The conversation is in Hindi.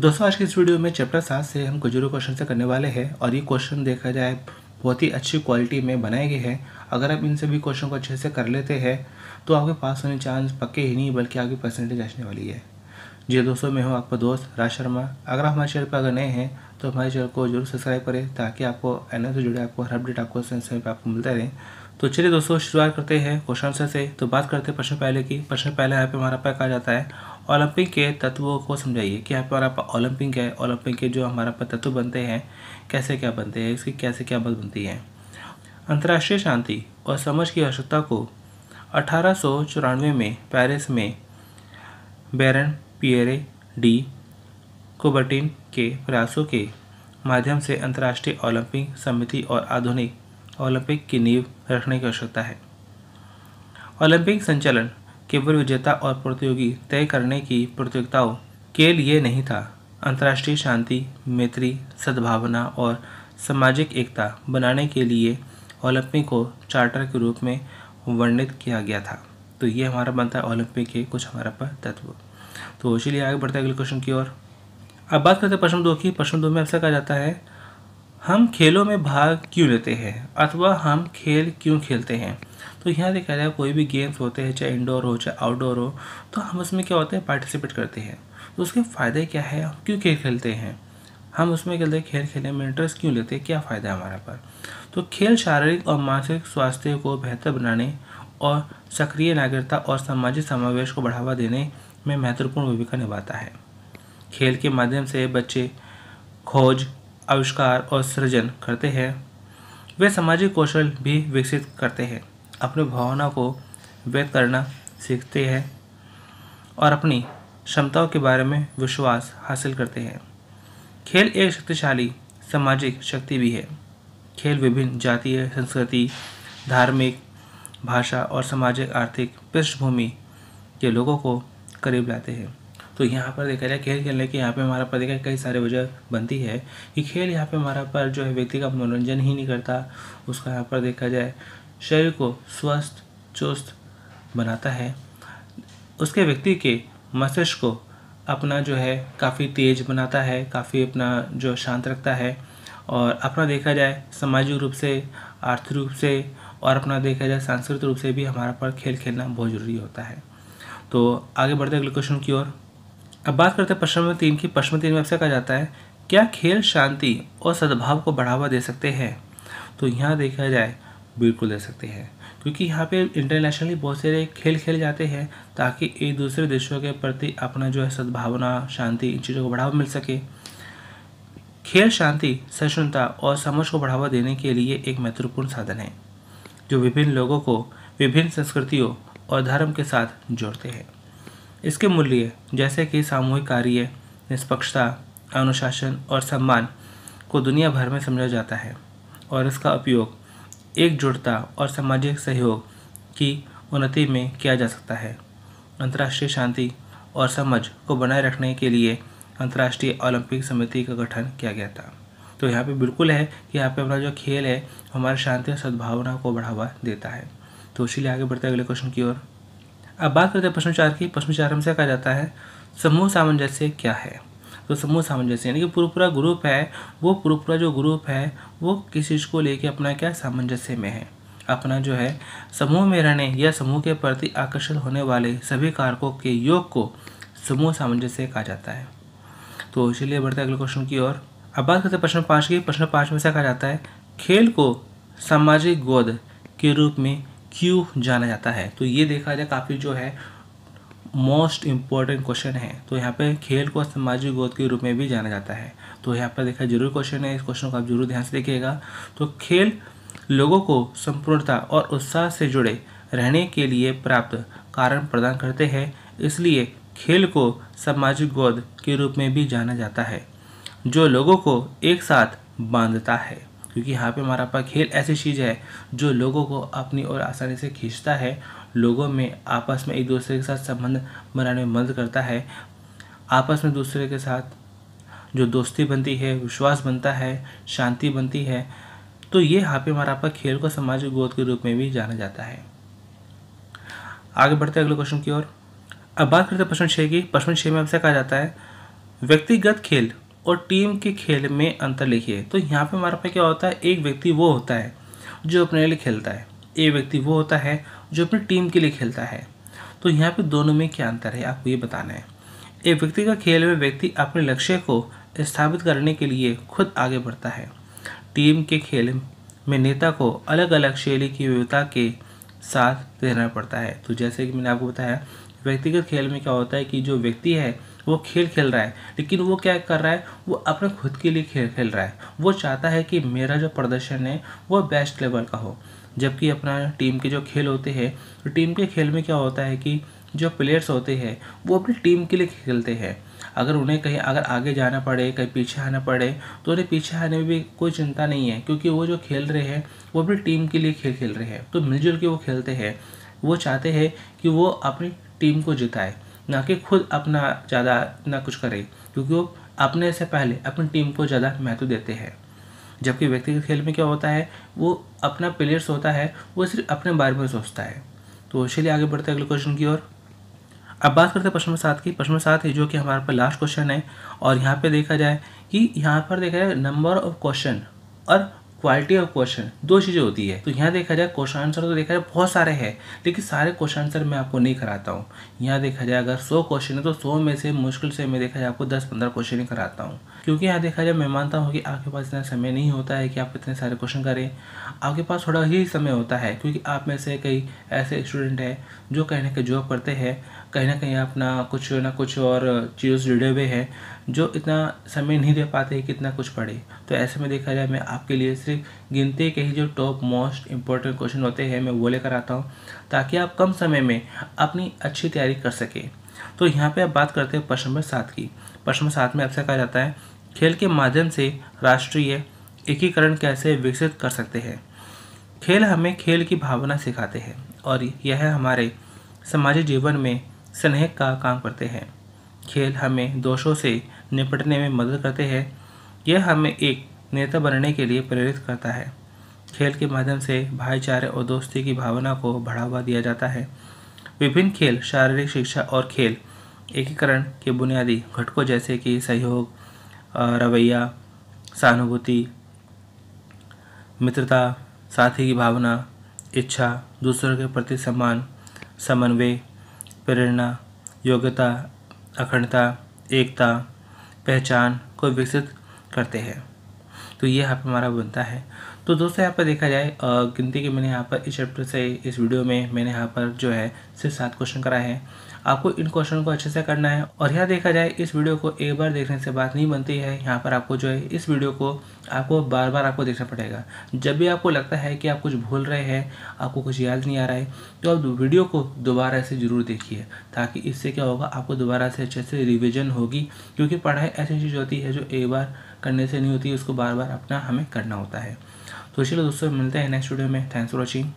दोस्तों आज के इस वीडियो में चैप्टर सात से हम कुछ क्वेश्चन से करने वाले हैं और ये क्वेश्चन देखा जाए बहुत ही अच्छी क्वालिटी में बनाए गए हैं अगर आप इन सभी क्वेश्चन को अच्छे से कर लेते हैं तो आपके पास होने चांस पक्के ही नहीं बल्कि आपकी परसेंटेज आने वाली है जी दोस्तों मैं हूँ आपका दोस्त राज शर्मा अगर आप हमारे चैनल पर अगर नए हैं तो हमारे चैनल को जरूर सब्सक्राइब करें ताकि आपको एन से जुड़े आपको हर अपडेट आपको समय पर आपको मिलता रहे तो चलिए दोस्तों शुरुआत करते हैं क्वेश्चन से तो बात करते हैं प्रश्न पहले की प्रश्न पहले यहाँ पे हमारा पैक आ जाता है ओलंपिक के तत्वों को समझाइए कि यहाँ पर आप ओलंपिक है ओलंपिक के जो हमारा तत्व बनते हैं कैसे क्या बनते हैं इसकी कैसे क्या बात बनती है अंतर्राष्ट्रीय शांति और समझ की आवश्यकता को अठारह में पेरिस में बैरन पियरे डी कोबर्टिन के प्रयासों के माध्यम से अंतर्राष्ट्रीय ओलंपिक समिति और आधुनिक ओलंपिक की नींव रखने की आवश्यकता है ओलंपिक संचालन केवल विजेता और प्रतियोगी तय करने की प्रतियोगिताओं के लिए नहीं था अंतर्राष्ट्रीय शांति मैत्री सद्भावना और सामाजिक एकता बनाने के लिए ओलंपिक को चार्टर के रूप में वर्णित किया गया था तो ये हमारा बनता है ओलंपिक के कुछ हमारा पर तत्व तो इसीलिए आगे बढ़ते हैं अगले क्वेश्चन की ओर अब बात करते हैं प्रश्न दो की प्रश्न दो में ऐसा कहा जाता है हम खेलों में भाग क्यों लेते हैं अथवा हम खेल क्यों खेलते हैं तो यहाँ देखा जाए कोई भी गेम्स होते हैं चाहे इंडोर हो चाहे आउटडोर हो तो हम उसमें क्या होते हैं पार्टिसिपेट करते हैं तो उसके फ़ायदे क्या है हम क्यों खेल खेलते हैं हम उसमें खेलते खेल खेलने में इंटरेस्ट क्यों लेते हैं क्या फ़ायदा है हमारा पर तो खेल शारीरिक और मानसिक स्वास्थ्य को बेहतर बनाने और सक्रिय नागरिकता और सामाजिक समावेश को बढ़ावा देने में महत्वपूर्ण भूमिका निभाता है खेल के माध्यम से बच्चे खोज आविष्कार और सृजन करते हैं वे सामाजिक कौशल भी विकसित करते हैं अपनी भावना को व्यक्त करना सीखते हैं और अपनी क्षमताओं के बारे में विश्वास हासिल करते हैं खेल एक शक्तिशाली सामाजिक शक्ति भी है खेल विभिन्न जातीय संस्कृति धार्मिक भाषा और सामाजिक आर्थिक पृष्ठभूमि के लोगों को करीब लाते हैं तो यहाँ पर देखा जाए खेल खेलने की यहाँ पे हमारा पर देखा कई सारे वजह बनती है कि खेल यहाँ पे हमारा पर जो है व्यक्ति का मनोरंजन ही नहीं करता उसका यहाँ पर देखा जाए शरीर को स्वस्थ चुस्त बनाता है उसके व्यक्ति के मस्तिष्क को अपना जो है काफ़ी तेज बनाता है काफ़ी अपना जो शांत रखता है और अपना देखा जाए सामाजिक रूप से आर्थिक रूप से और अपना देखा जाए सांस्कृतिक रूप से भी हमारा पर खेल खेलना बहुत ज़रूरी होता है तो आगे बढ़ते अगले क्वेश्चन की ओर अब बात करते हैं पश्चिम तीन की पश्चिम तीन में अक्सर कहा जाता है क्या खेल शांति और सद्भाव को बढ़ावा दे सकते हैं तो यहाँ देखा जाए बिल्कुल दे सकते हैं क्योंकि यहाँ पे इंटरनेशनली बहुत सारे खेल खेल जाते हैं ताकि एक दूसरे देशों के प्रति अपना जो है सद्भावना शांति इन चीज़ों को बढ़ावा मिल सके खेल शांति सहिष्णुता और समझ को बढ़ावा देने के लिए एक महत्वपूर्ण साधन है जो विभिन्न लोगों को विभिन्न संस्कृतियों और धर्म के साथ जोड़ते हैं इसके मूल्य जैसे कि सामूहिक कार्य निष्पक्षता अनुशासन और सम्मान को दुनिया भर में समझा जाता है और इसका उपयोग एकजुटता और सामाजिक सहयोग की उन्नति में किया जा सकता है अंतर्राष्ट्रीय शांति और समझ को बनाए रखने के लिए अंतर्राष्ट्रीय ओलंपिक समिति का गठन किया गया था तो यहाँ पे बिल्कुल है कि यहाँ पे अपना जो खेल है हमारे शांति और सद्भावना को बढ़ावा देता है तो इसीलिए आगे बढ़ते अगले क्वेश्चन की ओर अब बात करते हैं प्रश्न चार की प्रश्न चार हमसे कहा जाता है समूह सामंजस्य क्या है तो समूह सामंजस्य यानी कि पूरा पूरा ग्रुप है वो पूरा पूरा जो ग्रुप है वो किस चीज़ को लेके अपना क्या सामंजस्य में है अपना जो है समूह में रहने या समूह के प्रति आकर्षित होने वाले सभी कारकों के योग को समूह सामंजस्य कहा जाता है तो इसीलिए बढ़ते अगले क्वेश्चन की ओर अब बात करते हैं प्रश्न पाँच की प्रश्न पाँच में से कहा जाता है खेल को सामाजिक गोद के रूप में क्यों जाना जाता है तो ये देखा जाए काफ़ी जो है मोस्ट इम्पॉर्टेंट क्वेश्चन है तो यहाँ पे खेल को सामाजिक गोद के रूप में भी जाना जाता है तो यहाँ पर देखा जरूरी क्वेश्चन है इस क्वेश्चन को आप जरूर ध्यान से देखिएगा तो खेल लोगों को संपूर्णता और उत्साह से जुड़े रहने के लिए प्राप्त कारण प्रदान करते हैं इसलिए खेल को सामाजिक गोद के रूप में भी जाना जाता है जो लोगों को एक साथ बांधता है क्योंकि यहाँ पे हमारा पास खेल ऐसी चीज़ है जो लोगों को अपनी ओर आसानी से खींचता है लोगों में आपस में एक दूसरे के साथ संबंध बनाने में मदद करता है आपस में दूसरे के साथ जो दोस्ती बनती है विश्वास बनता है शांति बनती है तो ये यहाँ पे हमारा पास खेल को सामाजिक गोद के रूप में भी जाना जाता है आगे बढ़ते अगले क्वेश्चन की ओर अब बात करते हैं प्रश्न छः की प्रश्न छः में आपसे कहा जाता है व्यक्तिगत खेल और टीम के खेल में अंतर लिखिए तो यहाँ पे हमारे पे क्या होता है एक व्यक्ति वो होता है जो अपने लिए खेलता है एक व्यक्ति वो होता है जो अपनी टीम के लिए खेलता है तो यहाँ पे दोनों में क्या अंतर है आपको ये बताना है एक व्यक्ति का खेल में व्यक्ति अपने लक्ष्य को स्थापित करने के लिए खुद आगे बढ़ता है टीम के खेल में नेता को अलग अलग शैली की विविधता के साथ रहना पड़ता है तो जैसे कि मैंने आपको बताया व्यक्तिगत खेल में क्या होता है कि जो व्यक्ति है वो खेल खेल रहा है लेकिन वो क्या कर रहा है वो अपने खुद के लिए खेल खेल रहा है वो चाहता है कि मेरा जो प्रदर्शन है वो बेस्ट लेवल का हो जबकि अपना टीम के जो खेल होते हैं तो टीम के खेल में क्या होता है कि जो प्लेयर्स होते हैं वो अपनी टीम के लिए खेलते हैं अगर उन्हें कहीं अगर आगे जाना पड़े कहीं पीछे आना पड़े तो उन्हें पीछे आने में भी कोई चिंता नहीं है क्योंकि वो जो खेल रहे हैं वो अपनी टीम के लिए खेल खेल रहे हैं तो मिलजुल के वो खेलते हैं वो चाहते हैं कि वो अपनी टीम को जिताए ना कि खुद अपना ज़्यादा ना कुछ करे क्योंकि वो अपने से पहले अपनी टीम को ज़्यादा महत्व देते हैं जबकि व्यक्तिगत खेल में क्या होता है वो अपना प्लेयर्स होता है वो सिर्फ अपने बारे में सोचता है तो चलिए आगे बढ़ते हैं अगले क्वेश्चन की ओर अब बात करते हैं प्रश्न सात की प्रश्न सात है जो कि हमारे पर लास्ट क्वेश्चन है और यहाँ पे देखा जाए कि यहाँ पर देखा जाए नंबर ऑफ क्वेश्चन और क्वालिटी ऑफ क्वेश्चन दो चीज़ें होती है तो यहाँ देखा जाए क्वेश्चन आंसर तो देखा जाए बहुत सारे हैं लेकिन सारे क्वेश्चन आंसर मैं आपको नहीं कराता हूँ यहाँ देखा जाए अगर सौ क्वेश्चन है तो सौ में से मुश्किल से मैं देखा जाए आपको दस पंद्रह क्वेश्चन ही कराता हूँ क्योंकि यहाँ देखा जाए मैं मानता हूँ कि आपके पास इतना समय नहीं होता है कि आप इतने सारे क्वेश्चन करें आपके पास थोड़ा ही समय होता है क्योंकि आप में से कई ऐसे स्टूडेंट हैं जो कहने के जॉब करते हैं कहीं ना कहीं अपना कुछ ना कुछ और चीज़ जुड़े हुए हैं जो इतना समय नहीं दे पाते कि इतना कुछ पढ़े तो ऐसे में देखा जाए मैं आपके लिए सिर्फ गिनते के ही जो टॉप मोस्ट इम्पोर्टेंट क्वेश्चन होते हैं मैं वो लेकर आता हूँ ताकि आप कम समय में अपनी अच्छी तैयारी कर सकें तो यहाँ पे आप बात करते हैं प्रश्न नंबर सात की प्रश्न नंबर सात में आपसे कहा जाता है खेल के माध्यम से राष्ट्रीय एकीकरण कैसे विकसित कर सकते हैं खेल हमें खेल की भावना सिखाते हैं और यह हमारे सामाजिक जीवन में स्नेह का काम करते हैं खेल हमें दोषों से निपटने में मदद करते हैं यह हमें एक नेता बनने के लिए प्रेरित करता है खेल के माध्यम से भाईचारे और दोस्ती की भावना को बढ़ावा दिया जाता है विभिन्न खेल शारीरिक शिक्षा और खेल एकीकरण के बुनियादी घटकों जैसे कि सहयोग रवैया सहानुभूति मित्रता साथी की भावना इच्छा दूसरों के प्रति सम्मान समन्वय प्रेरणा योग्यता अखंडता एकता पहचान को विकसित करते हैं तो ये आप हमारा बनता है तो दोस्तों यहाँ पर देखा जाए गिनती के मैंने यहाँ पर इस चैप्टर से इस वीडियो में मैंने यहाँ पर जो है सिर्फ सात क्वेश्चन कराए हैं आपको इन क्वेश्चन को अच्छे से करना है और यहाँ देखा जाए इस वीडियो को एक बार देखने से बात नहीं बनती है यहाँ पर आपको जो है इस वीडियो को आपको बार बार आपको देखना पड़ेगा जब भी आपको लगता है कि आप कुछ भूल रहे हैं आपको कुछ याद नहीं आ रहा है तो आप वीडियो को दोबारा से ज़रूर देखिए ताकि इससे क्या होगा आपको दोबारा से अच्छे से रिविजन होगी क्योंकि पढ़ाई ऐसी चीज़ होती है जो एक बार करने से नहीं होती उसको बार बार अपना हमें करना होता है तो चलो दोस्तों मिलते हैं नेक्स्ट वीडियो में थैंक्स फॉर वॉचिंग